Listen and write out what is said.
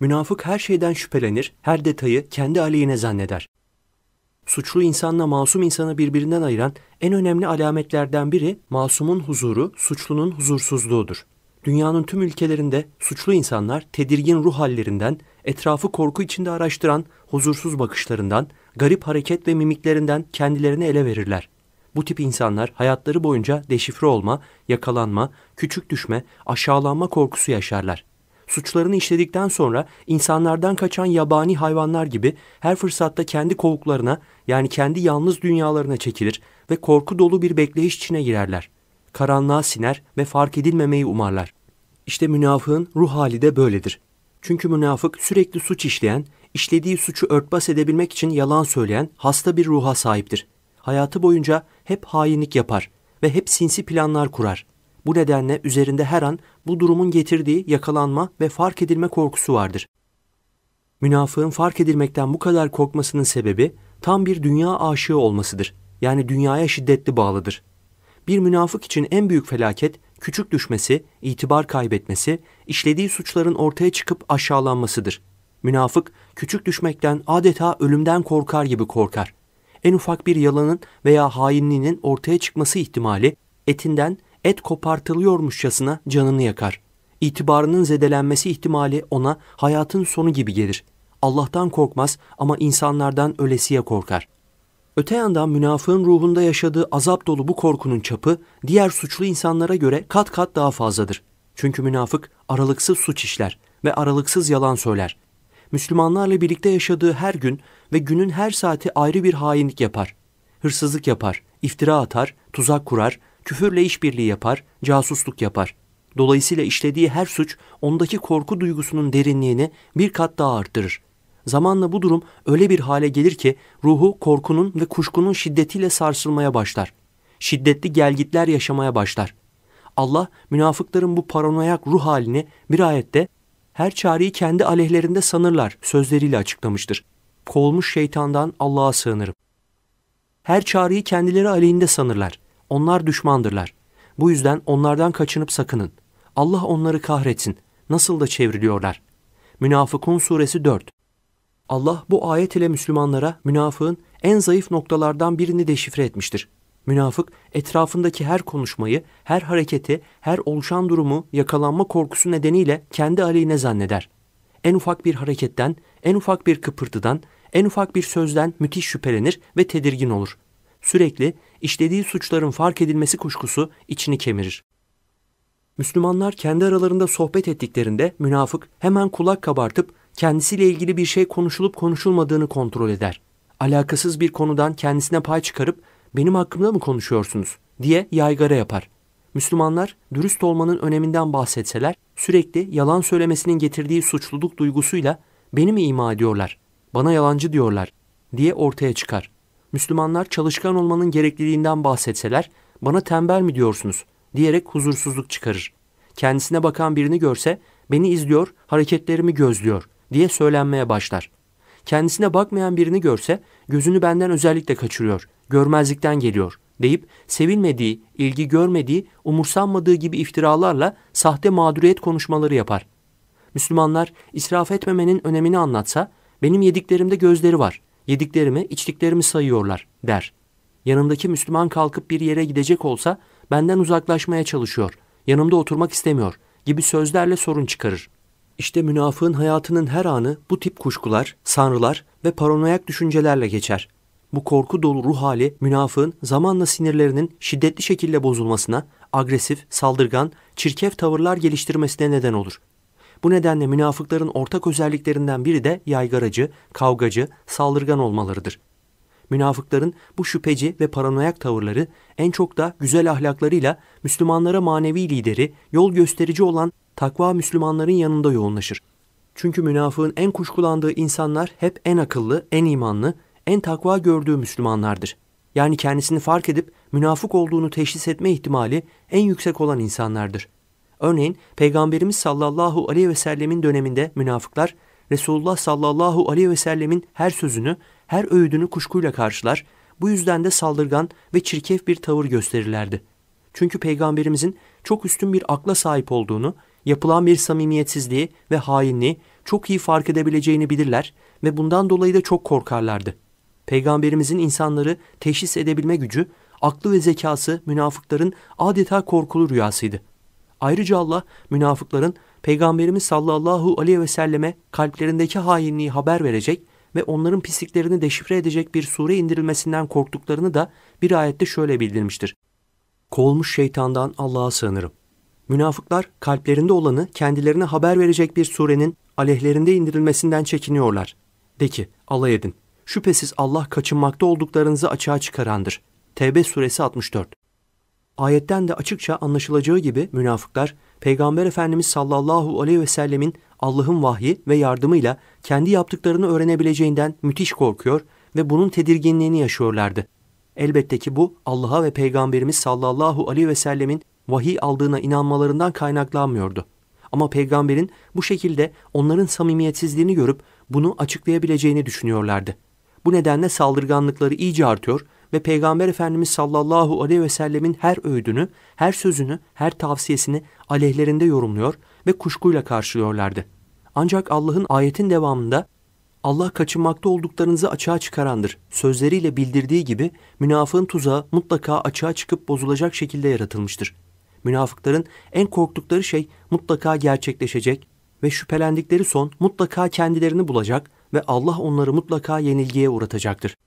Münafık her şeyden şüphelenir, her detayı kendi aleyhine zanneder. Suçlu insanla masum insanı birbirinden ayıran en önemli alametlerden biri masumun huzuru, suçlunun huzursuzluğudur. Dünyanın tüm ülkelerinde suçlu insanlar tedirgin ruh hallerinden, etrafı korku içinde araştıran huzursuz bakışlarından, garip hareket ve mimiklerinden kendilerini ele verirler. Bu tip insanlar hayatları boyunca deşifre olma, yakalanma, küçük düşme, aşağılanma korkusu yaşarlar suçlarını işledikten sonra insanlardan kaçan yabani hayvanlar gibi her fırsatta kendi kovuklarına yani kendi yalnız dünyalarına çekilir ve korku dolu bir bekleyiş içine girerler. Karanlığa siner ve fark edilmemeyi umarlar. İşte münafığın ruh hali de böyledir. Çünkü münafık sürekli suç işleyen, işlediği suçu örtbas edebilmek için yalan söyleyen hasta bir ruha sahiptir. Hayatı boyunca hep hainlik yapar ve hep sinsi planlar kurar.'' Bu nedenle üzerinde her an bu durumun getirdiği yakalanma ve fark edilme korkusu vardır. Münafığın fark edilmekten bu kadar korkmasının sebebi tam bir dünya aşığı olmasıdır. Yani dünyaya şiddetli bağlıdır. Bir münafık için en büyük felaket küçük düşmesi, itibar kaybetmesi, işlediği suçların ortaya çıkıp aşağılanmasıdır. Münafık küçük düşmekten adeta ölümden korkar gibi korkar. En ufak bir yalanın veya hainliğinin ortaya çıkması ihtimali etinden et kopartılıyormuşçasına canını yakar. İtibarının zedelenmesi ihtimali ona hayatın sonu gibi gelir. Allah'tan korkmaz ama insanlardan ölesiye korkar. Öte yandan münafığın ruhunda yaşadığı azap dolu bu korkunun çapı diğer suçlu insanlara göre kat kat daha fazladır. Çünkü münafık aralıksız suç işler ve aralıksız yalan söyler. Müslümanlarla birlikte yaşadığı her gün ve günün her saati ayrı bir hainlik yapar. Hırsızlık yapar, iftira atar, tuzak kurar, küfürle işbirliği yapar, casusluk yapar. Dolayısıyla işlediği her suç ondaki korku duygusunun derinliğini bir kat daha arttırır. Zamanla bu durum öyle bir hale gelir ki ruhu korkunun ve kuşkunun şiddetiyle sarsılmaya başlar. Şiddetli gelgitler yaşamaya başlar. Allah münafıkların bu paranoyak ruh halini bir ayette her çareyi kendi aleyhlerinde sanırlar sözleriyle açıklamıştır. Kovulmuş şeytandan Allah'a sığınırım. Her çareyi kendileri aleyhinde sanırlar. Onlar düşmandırlar. Bu yüzden onlardan kaçınıp sakının. Allah onları kahretsin. Nasıl da çevriliyorlar. Münafıkun Suresi 4 Allah bu ayet ile Müslümanlara münafığın en zayıf noktalardan birini deşifre etmiştir. Münafık etrafındaki her konuşmayı, her hareketi, her oluşan durumu yakalanma korkusu nedeniyle kendi aleyhine zanneder. En ufak bir hareketten, en ufak bir kıpırtıdan, en ufak bir sözden müthiş şüphelenir ve tedirgin olur sürekli işlediği suçların fark edilmesi kuşkusu içini kemirir. Müslümanlar kendi aralarında sohbet ettiklerinde münafık hemen kulak kabartıp kendisiyle ilgili bir şey konuşulup konuşulmadığını kontrol eder. Alakasız bir konudan kendisine pay çıkarıp benim hakkımda mı konuşuyorsunuz diye yaygara yapar. Müslümanlar dürüst olmanın öneminden bahsetseler sürekli yalan söylemesinin getirdiği suçluluk duygusuyla beni mi ima ediyorlar, bana yalancı diyorlar diye ortaya çıkar. Müslümanlar çalışkan olmanın gerekliliğinden bahsetseler bana tembel mi diyorsunuz diyerek huzursuzluk çıkarır. Kendisine bakan birini görse beni izliyor, hareketlerimi gözlüyor diye söylenmeye başlar. Kendisine bakmayan birini görse gözünü benden özellikle kaçırıyor, görmezlikten geliyor deyip sevilmediği, ilgi görmediği, umursanmadığı gibi iftiralarla sahte mağduriyet konuşmaları yapar. Müslümanlar israf etmemenin önemini anlatsa benim yediklerimde gözleri var yediklerimi, içtiklerimi sayıyorlar der. Yanındaki Müslüman kalkıp bir yere gidecek olsa benden uzaklaşmaya çalışıyor, yanımda oturmak istemiyor gibi sözlerle sorun çıkarır. İşte münafığın hayatının her anı bu tip kuşkular, sanrılar ve paranoyak düşüncelerle geçer. Bu korku dolu ruh hali münafığın zamanla sinirlerinin şiddetli şekilde bozulmasına, agresif, saldırgan, çirkef tavırlar geliştirmesine neden olur. Bu nedenle münafıkların ortak özelliklerinden biri de yaygaracı, kavgacı, saldırgan olmalarıdır. Münafıkların bu şüpheci ve paranoyak tavırları en çok da güzel ahlaklarıyla Müslümanlara manevi lideri, yol gösterici olan takva Müslümanların yanında yoğunlaşır. Çünkü münafığın en kuşkulandığı insanlar hep en akıllı, en imanlı, en takva gördüğü Müslümanlardır. Yani kendisini fark edip münafık olduğunu teşhis etme ihtimali en yüksek olan insanlardır. Örneğin Peygamberimiz sallallahu aleyhi ve sellemin döneminde münafıklar Resulullah sallallahu aleyhi ve sellemin her sözünü, her öğüdünü kuşkuyla karşılar, bu yüzden de saldırgan ve çirkef bir tavır gösterirlerdi. Çünkü Peygamberimizin çok üstün bir akla sahip olduğunu, yapılan bir samimiyetsizliği ve hainliği çok iyi fark edebileceğini bilirler ve bundan dolayı da çok korkarlardı. Peygamberimizin insanları teşhis edebilme gücü, aklı ve zekası münafıkların adeta korkulu rüyasıydı. Ayrıca Allah münafıkların Peygamberimiz sallallahu aleyhi ve selleme kalplerindeki hainliği haber verecek ve onların pisliklerini deşifre edecek bir sure indirilmesinden korktuklarını da bir ayette şöyle bildirmiştir. Kolmuş şeytandan Allah'a sığınırım. Münafıklar kalplerinde olanı kendilerine haber verecek bir surenin aleyhlerinde indirilmesinden çekiniyorlar. De ki alay edin. Şüphesiz Allah kaçınmakta olduklarınızı açığa çıkarandır. Tevbe suresi 64 Ayetten de açıkça anlaşılacağı gibi münafıklar Peygamber Efendimiz sallallahu aleyhi ve sellemin Allah'ın vahyi ve yardımıyla kendi yaptıklarını öğrenebileceğinden müthiş korkuyor ve bunun tedirginliğini yaşıyorlardı. Elbette ki bu Allah'a ve Peygamberimiz sallallahu aleyhi ve sellemin vahiy aldığına inanmalarından kaynaklanmıyordu. Ama peygamberin bu şekilde onların samimiyetsizliğini görüp bunu açıklayabileceğini düşünüyorlardı. Bu nedenle saldırganlıkları iyice artıyor ve Peygamber Efendimiz sallallahu aleyhi ve sellemin her öğüdünü, her sözünü, her tavsiyesini aleyhlerinde yorumluyor ve kuşkuyla karşılıyorlardı. Ancak Allah'ın ayetin devamında Allah kaçınmakta olduklarınızı açığa çıkarandır. Sözleriyle bildirdiği gibi münafığın tuzağı mutlaka açığa çıkıp bozulacak şekilde yaratılmıştır. Münafıkların en korktukları şey mutlaka gerçekleşecek ve şüphelendikleri son mutlaka kendilerini bulacak ve Allah onları mutlaka yenilgiye uğratacaktır.